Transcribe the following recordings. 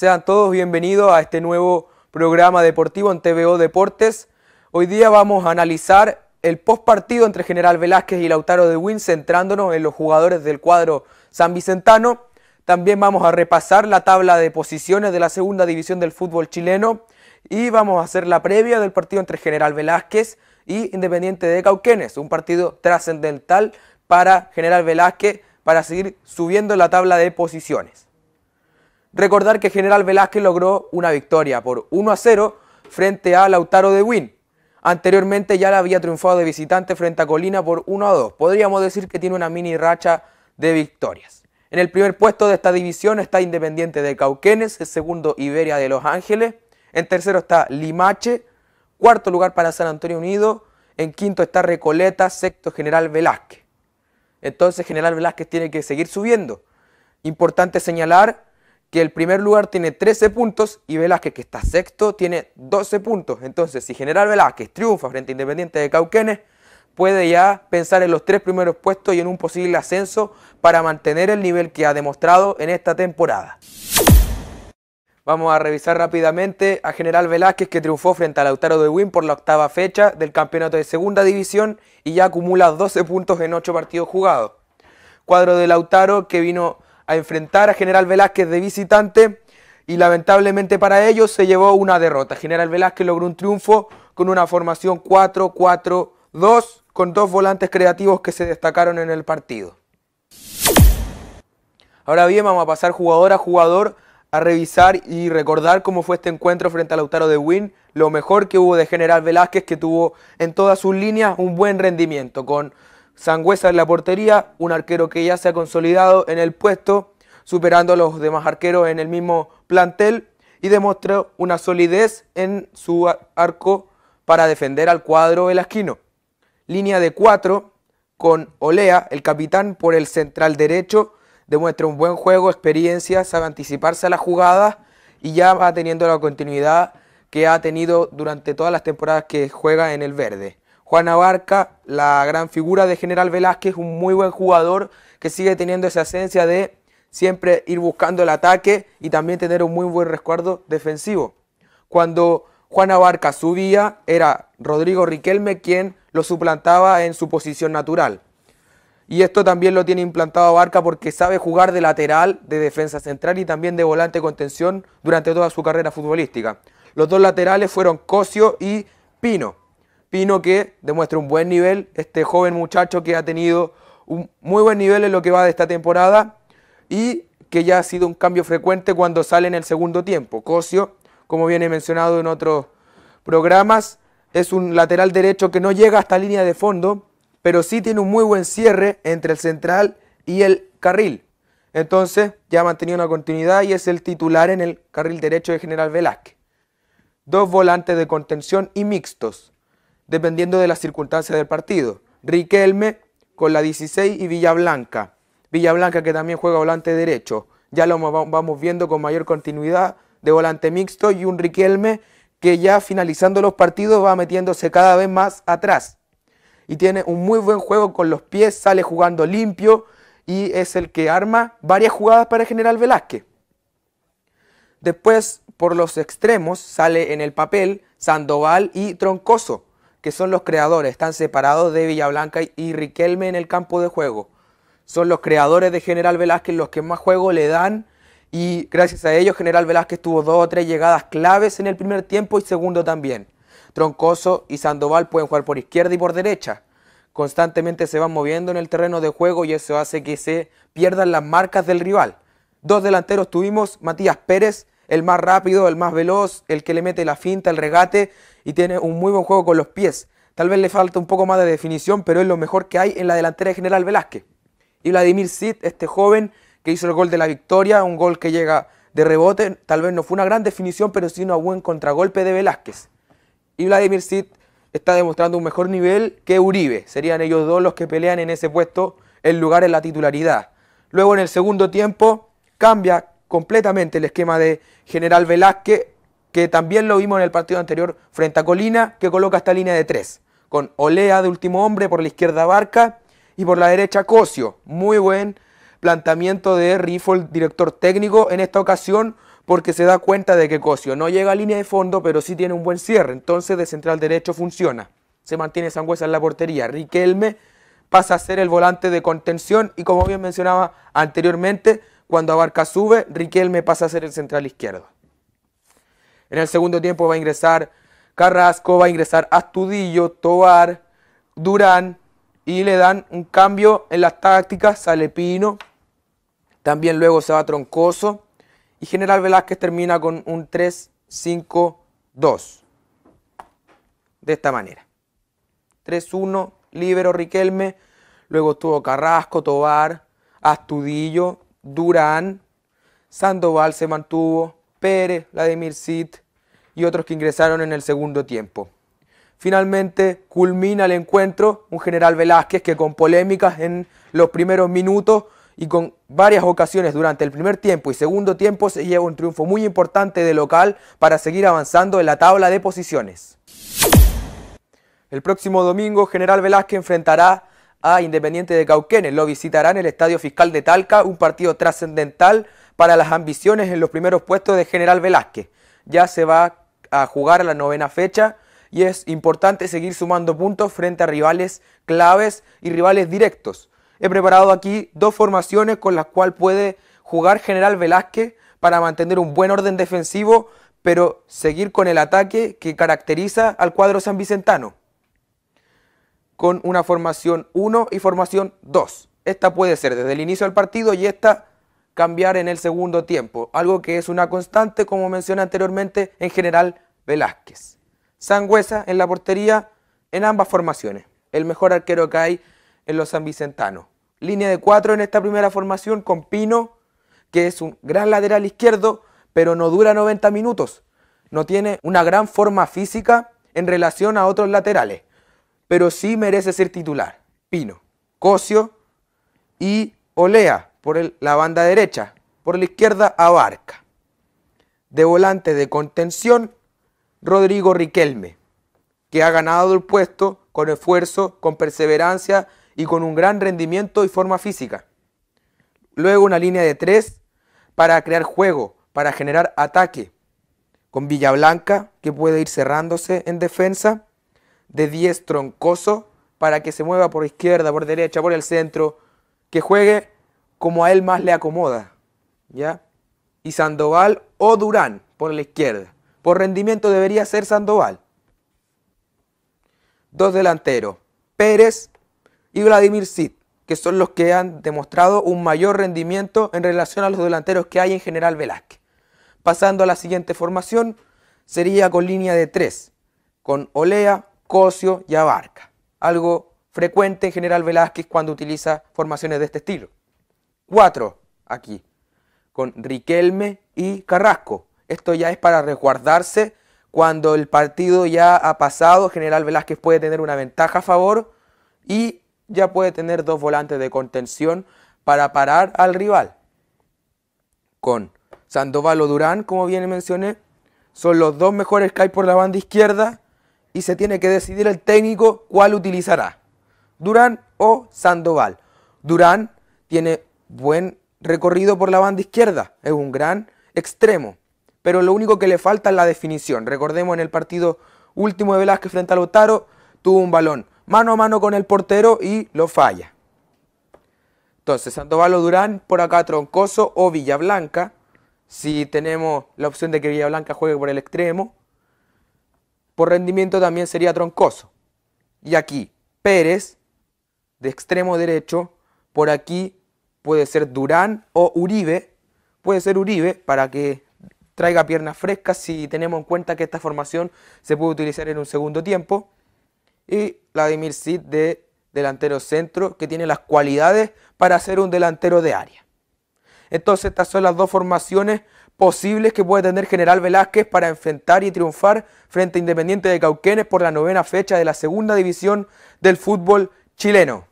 Sean todos bienvenidos a este nuevo programa deportivo en TVO Deportes. Hoy día vamos a analizar el postpartido entre General Velázquez y Lautaro de Wynn, centrándonos en los jugadores del cuadro san Vicentano. También vamos a repasar la tabla de posiciones de la segunda división del fútbol chileno y vamos a hacer la previa del partido entre General Velázquez y Independiente de Cauquenes, un partido trascendental para General Velázquez para seguir subiendo la tabla de posiciones recordar que General Velázquez logró una victoria por 1 a 0 frente a Lautaro de Win. Anteriormente ya la había triunfado de visitante frente a Colina por 1 a 2. Podríamos decir que tiene una mini racha de victorias. En el primer puesto de esta división está Independiente de Cauquenes, el segundo Iberia de Los Ángeles, en tercero está Limache, cuarto lugar para San Antonio Unido, en quinto está Recoleta, sexto General Velázquez. Entonces General Velázquez tiene que seguir subiendo. Importante señalar que el primer lugar tiene 13 puntos y Velázquez, que está sexto, tiene 12 puntos. Entonces, si General Velázquez triunfa frente a Independiente de Cauquenes, puede ya pensar en los tres primeros puestos y en un posible ascenso para mantener el nivel que ha demostrado en esta temporada. Vamos a revisar rápidamente a General Velázquez que triunfó frente a Lautaro de Win por la octava fecha del campeonato de segunda división y ya acumula 12 puntos en 8 partidos jugados. Cuadro de Lautaro que vino a enfrentar a General Velázquez de visitante y lamentablemente para ellos se llevó una derrota. General Velázquez logró un triunfo con una formación 4-4-2 con dos volantes creativos que se destacaron en el partido. Ahora bien, vamos a pasar jugador a jugador a revisar y recordar cómo fue este encuentro frente a Lautaro de Win, lo mejor que hubo de General Velázquez, que tuvo en todas sus líneas un buen rendimiento, con Sangüesa en la portería, un arquero que ya se ha consolidado en el puesto, superando a los demás arqueros en el mismo plantel y demostró una solidez en su arco para defender al cuadro el asquino. Línea de 4 con Olea, el capitán por el central derecho, demuestra un buen juego, experiencia, sabe anticiparse a las jugadas y ya va teniendo la continuidad que ha tenido durante todas las temporadas que juega en el verde. Juan Abarca, la gran figura de General Velázquez, un muy buen jugador que sigue teniendo esa esencia de siempre ir buscando el ataque y también tener un muy buen resguardo defensivo. Cuando Juan Abarca subía, era Rodrigo Riquelme quien lo suplantaba en su posición natural. Y esto también lo tiene implantado Abarca porque sabe jugar de lateral, de defensa central y también de volante contención durante toda su carrera futbolística. Los dos laterales fueron Cosio y Pino. Pino que demuestra un buen nivel, este joven muchacho que ha tenido un muy buen nivel en lo que va de esta temporada y que ya ha sido un cambio frecuente cuando sale en el segundo tiempo. Cosio, como viene mencionado en otros programas, es un lateral derecho que no llega hasta línea de fondo, pero sí tiene un muy buen cierre entre el central y el carril. Entonces ya ha mantenido una continuidad y es el titular en el carril derecho de General Velázquez. Dos volantes de contención y mixtos, dependiendo de las circunstancias del partido. Riquelme con la 16 y Villablanca. Villablanca que también juega volante derecho. Ya lo vamos viendo con mayor continuidad de volante mixto y un Riquelme que ya finalizando los partidos va metiéndose cada vez más atrás. Y tiene un muy buen juego con los pies, sale jugando limpio y es el que arma varias jugadas para General Velázquez. Después, por los extremos, sale en el papel Sandoval y Troncoso, que son los creadores, están separados de Villablanca y Riquelme en el campo de juego. Son los creadores de General Velázquez los que más juego le dan y gracias a ellos General Velázquez tuvo dos o tres llegadas claves en el primer tiempo y segundo también. Troncoso y Sandoval pueden jugar por izquierda y por derecha. Constantemente se van moviendo en el terreno de juego y eso hace que se pierdan las marcas del rival. Dos delanteros tuvimos, Matías Pérez, el más rápido, el más veloz, el que le mete la finta, el regate y tiene un muy buen juego con los pies. Tal vez le falta un poco más de definición, pero es lo mejor que hay en la delantera de General Velázquez. Y Vladimir Sid, este joven que hizo el gol de la victoria, un gol que llega de rebote, tal vez no fue una gran definición, pero sí un buen contragolpe de Velázquez. Y Vladimir Sid está demostrando un mejor nivel que Uribe. Serían ellos dos los que pelean en ese puesto el lugar en la titularidad. Luego en el segundo tiempo cambia completamente el esquema de General Velázquez, que también lo vimos en el partido anterior frente a Colina, que coloca esta línea de tres, con Olea de último hombre por la izquierda Barca, y por la derecha Cosio, muy buen planteamiento de Riffol, director técnico, en esta ocasión porque se da cuenta de que Cosio no llega a línea de fondo, pero sí tiene un buen cierre, entonces de central derecho funciona. Se mantiene Sangüesa en la portería, Riquelme pasa a ser el volante de contención y como bien mencionaba anteriormente, cuando Abarca sube, Riquelme pasa a ser el central izquierdo. En el segundo tiempo va a ingresar Carrasco, va a ingresar Astudillo, Tovar, Durán, y le dan un cambio en las tácticas, sale Pino, también luego se va Troncoso y General Velázquez termina con un 3-5-2. De esta manera. 3-1, Libero Riquelme, luego estuvo Carrasco, Tobar, Astudillo, Durán, Sandoval se mantuvo, Pérez, Vladimir Cid y otros que ingresaron en el segundo tiempo. Finalmente culmina el encuentro un general Velázquez que con polémicas en los primeros minutos y con varias ocasiones durante el primer tiempo y segundo tiempo se lleva un triunfo muy importante de local para seguir avanzando en la tabla de posiciones. El próximo domingo General Velázquez enfrentará a Independiente de Cauquenes. Lo visitará en el Estadio Fiscal de Talca, un partido trascendental para las ambiciones en los primeros puestos de General Velázquez. Ya se va a jugar a la novena fecha y es importante seguir sumando puntos frente a rivales claves y rivales directos. He preparado aquí dos formaciones con las cuales puede jugar General Velázquez para mantener un buen orden defensivo, pero seguir con el ataque que caracteriza al cuadro sanvicentano. Con una formación 1 y formación 2. Esta puede ser desde el inicio del partido y esta cambiar en el segundo tiempo, algo que es una constante, como mencioné anteriormente, en general Velázquez. Sangüesa en la portería en ambas formaciones. El mejor arquero que hay en los sanvicentanos. Línea de cuatro en esta primera formación con Pino, que es un gran lateral izquierdo, pero no dura 90 minutos. No tiene una gran forma física en relación a otros laterales, pero sí merece ser titular. Pino, Cocio y Olea por la banda derecha. Por la izquierda, Abarca. De volante de contención, Rodrigo Riquelme, que ha ganado el puesto con esfuerzo, con perseverancia y con un gran rendimiento y forma física. Luego una línea de tres para crear juego, para generar ataque, con Villablanca, que puede ir cerrándose en defensa, de diez, troncoso, para que se mueva por izquierda, por derecha, por el centro, que juegue como a él más le acomoda, ¿ya? Y Sandoval o Durán por la izquierda. Por rendimiento debería ser Sandoval. Dos delanteros, Pérez y Vladimir Sid, que son los que han demostrado un mayor rendimiento en relación a los delanteros que hay en general Velázquez. Pasando a la siguiente formación, sería con línea de tres, con Olea, Cosio y Abarca. Algo frecuente en general Velázquez cuando utiliza formaciones de este estilo. Cuatro, aquí, con Riquelme y Carrasco, esto ya es para resguardarse cuando el partido ya ha pasado. General Velázquez puede tener una ventaja a favor y ya puede tener dos volantes de contención para parar al rival. Con Sandoval o Durán, como bien mencioné, son los dos mejores que hay por la banda izquierda y se tiene que decidir el técnico cuál utilizará, Durán o Sandoval. Durán tiene buen recorrido por la banda izquierda, es un gran extremo pero lo único que le falta es la definición. Recordemos en el partido último de Velázquez frente a lotaro tuvo un balón mano a mano con el portero y lo falla. Entonces, Sandoval o Durán, por acá Troncoso o Villablanca. Si tenemos la opción de que Villablanca juegue por el extremo, por rendimiento también sería Troncoso. Y aquí, Pérez, de extremo derecho, por aquí puede ser Durán o Uribe, puede ser Uribe para que traiga piernas frescas si tenemos en cuenta que esta formación se puede utilizar en un segundo tiempo. Y Vladimir Sid de delantero centro que tiene las cualidades para ser un delantero de área. Entonces estas son las dos formaciones posibles que puede tener General Velázquez para enfrentar y triunfar frente a Independiente de Cauquenes por la novena fecha de la segunda división del fútbol chileno.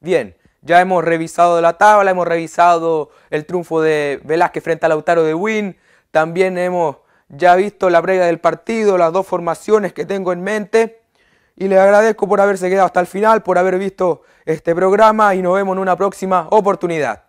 Bien, ya hemos revisado la tabla, hemos revisado el triunfo de Velázquez frente a Lautaro de Win. También hemos ya visto la brega del partido, las dos formaciones que tengo en mente. Y les agradezco por haberse quedado hasta el final, por haber visto este programa y nos vemos en una próxima oportunidad.